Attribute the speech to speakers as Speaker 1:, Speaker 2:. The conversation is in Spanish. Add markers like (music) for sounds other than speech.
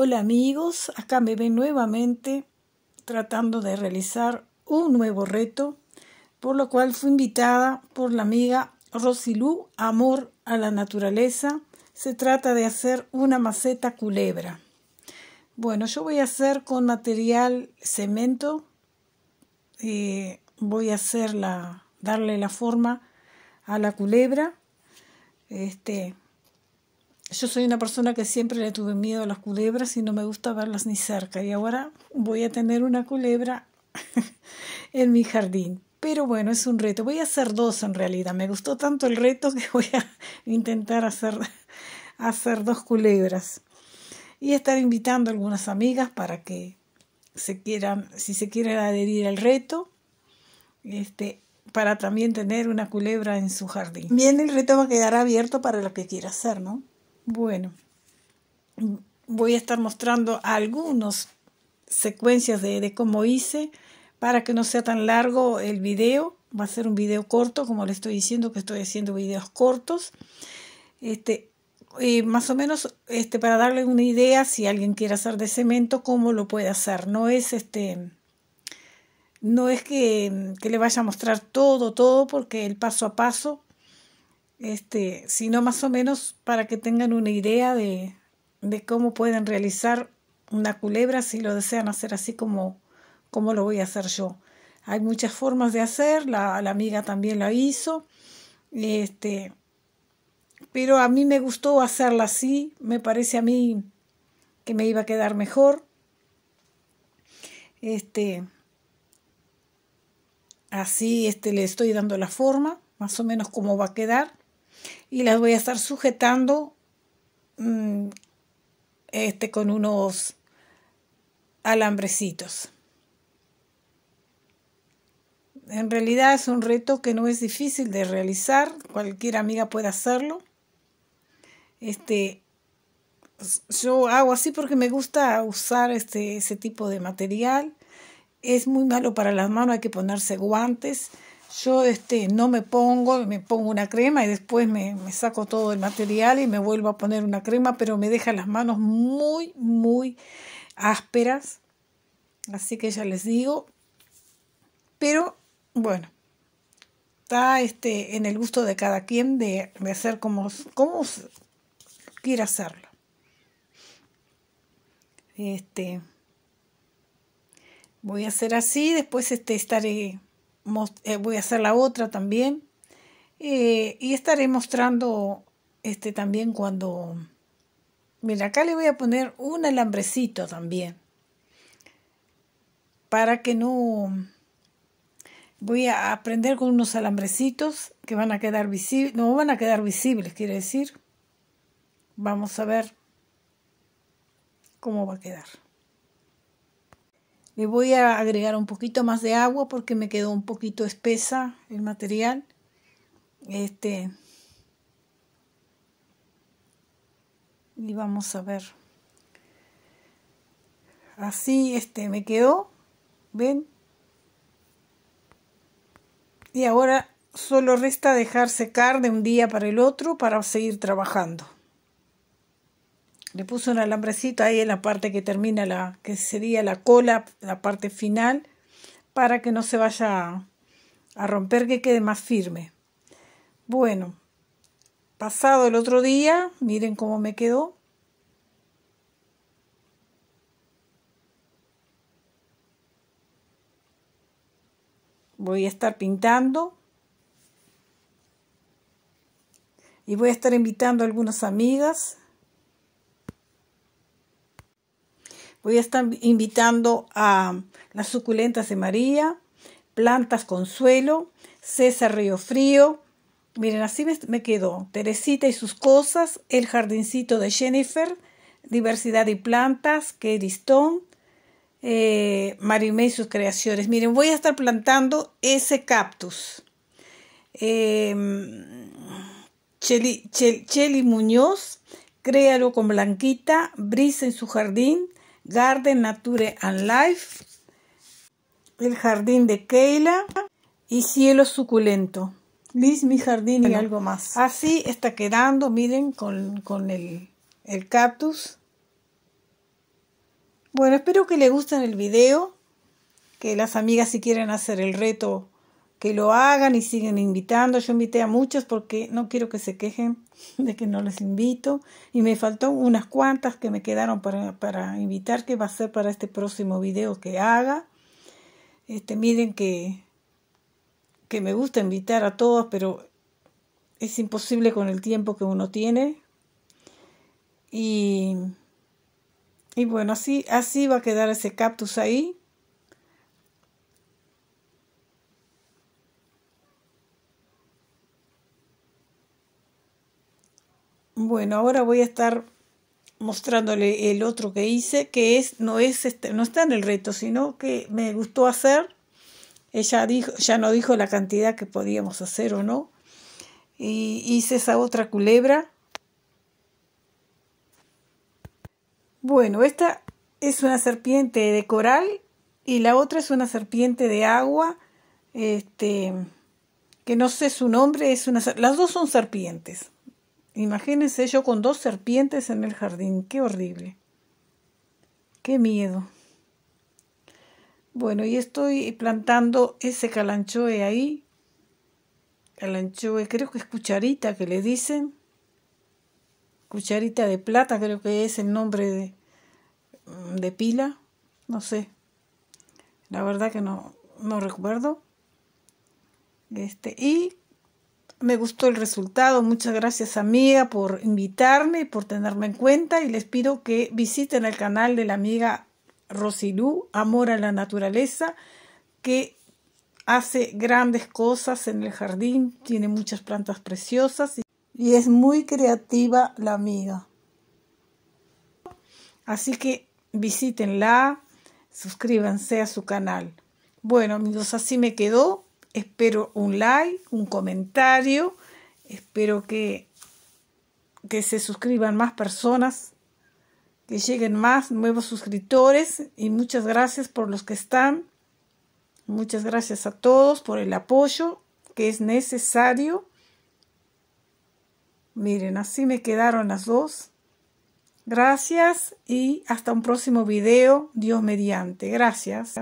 Speaker 1: Hola amigos, acá me ven nuevamente tratando de realizar un nuevo reto, por lo cual fui invitada por la amiga Rosilú Amor a la Naturaleza. Se trata de hacer una maceta culebra. Bueno, yo voy a hacer con material cemento. Eh, voy a hacer la, darle la forma a la culebra. Este, yo soy una persona que siempre le tuve miedo a las culebras y no me gusta verlas ni cerca. Y ahora voy a tener una culebra (laughs) en mi jardín. Pero bueno, es un reto. Voy a hacer dos en realidad. Me gustó tanto el reto que (laughs) voy a intentar hacer, hacer dos culebras. Y estar invitando a algunas amigas para que se quieran, si se quieren adherir al reto, este, para también tener una culebra en su jardín. Bien, el reto va a quedar abierto para lo que quiera hacer, ¿no? Bueno, voy a estar mostrando algunas secuencias de, cómo hice para que no sea tan largo el video. Va a ser un video corto, como le estoy diciendo que estoy haciendo videos cortos. Este, más o menos este, para darle una idea, si alguien quiere hacer de cemento, cómo lo puede hacer. No es este no es que, le vaya a mostrar todo, todo, porque el paso a paso este, sino más o menos para que tengan una idea de, de cómo pueden realizar una culebra si lo desean hacer así como, como lo voy a hacer yo. Hay muchas formas de hacer, la, la amiga también la hizo, este, pero a mí me gustó hacerla así, me parece a mí que me iba a quedar mejor. Este, así este, le estoy dando la forma, más o menos cómo va a quedar y las voy a estar sujetando mm, este, con unos alambrecitos. En realidad es un reto que no es difícil de realizar, cualquier amiga puede hacerlo. Este, yo hago así porque me gusta usar este, ese tipo de material. Es muy malo para las manos, hay que ponerse guantes yo este, no me pongo, me pongo una crema y después me, me, saco todo el material y me vuelvo a poner una crema, pero me deja las manos muy, muy ásperas. Así que ya les digo. Pero bueno, está este, en el gusto de cada quien de, hacer como, como quiera hacerlo. Este, voy a hacer así, después este, estaré eh, voy a hacer la otra también. Eh, y estaré mostrando este también cuando... Mira, acá le voy a poner un alambrecito también. Para que no... Voy a aprender con unos alambrecitos que van a quedar visibles. No van a quedar visibles, quiere decir. Vamos a ver cómo va a quedar. Le voy a agregar un poquito más de agua porque me quedó un poquito espesa el material. Este. Y vamos a ver. Así este me quedó. ¿Ven? Y ahora solo resta dejar secar de un día para el otro para seguir trabajando le puse un alambrecito ahí en la parte que termina la, que sería la cola, la parte final, para que no se vaya a romper, que quede más firme. Bueno, pasado el otro día, miren cómo me quedó. Voy a estar pintando y voy a estar invitando a algunas amigas Voy a estar invitando a las suculentas de María, plantas Consuelo, César Río Frío. Miren, así me, quedó. Teresita y sus cosas, el jardincito de Jennifer, diversidad y plantas, Katie Stone, eh, Marimé y sus creaciones. Miren, voy a estar plantando ese cactus. Eh, Cheli Muñoz, Créalo con Blanquita, Brisa en su jardín, Garden Nature and Life, El Jardín de Keila y Cielo Suculento. Liz, mi jardín y algo más. Así está quedando, miren, con, el, el cactus. Bueno, espero que les guste el video, que las amigas si quieren hacer el reto que lo hagan y siguen invitando. Yo invité a muchos porque no quiero que se quejen (laughs) de que no les invito. Y me faltó unas cuantas que me quedaron para, invitar, que va a ser para este próximo video que haga. Este, miren que, que me gusta invitar a todos, pero es imposible con el tiempo que uno tiene. Y, y bueno, así, así va a quedar ese cactus ahí. Bueno, ahora voy a estar mostrándole el otro que hice, que es no es este, no está en el reto, sino que me gustó hacer. Ella dijo, ya no dijo la cantidad que podíamos hacer o no. Y hice esa otra culebra. Bueno, esta es una serpiente de coral y la otra es una serpiente de agua. Este que no sé su nombre, es las dos son serpientes. Imagínense yo con dos serpientes en el jardín. Qué horrible. Qué miedo. Bueno, y estoy plantando ese calanchoe ahí. Calanchoe, creo que es cucharita que le dicen. Cucharita de plata, creo que es el nombre de, mm, de pila. No sé. La verdad que no, no recuerdo. Este, y me gustó el resultado. Muchas gracias amiga por invitarme y por tenerme en cuenta y les pido que visiten el canal de la amiga Rosilú, Amor a la Naturaleza, que hace grandes cosas en el jardín, tiene muchas plantas preciosas y, es muy creativa la amiga. Así que visítenla, suscríbanse a su canal. Bueno amigos, así me quedó Espero un like, un comentario. Espero que, que se suscriban más personas, que lleguen más nuevos suscriptores. Y muchas gracias por los que están. Muchas gracias a todos por el apoyo que es necesario. Miren, así me quedaron las dos. Gracias y hasta un próximo video, Dios mediante. Gracias.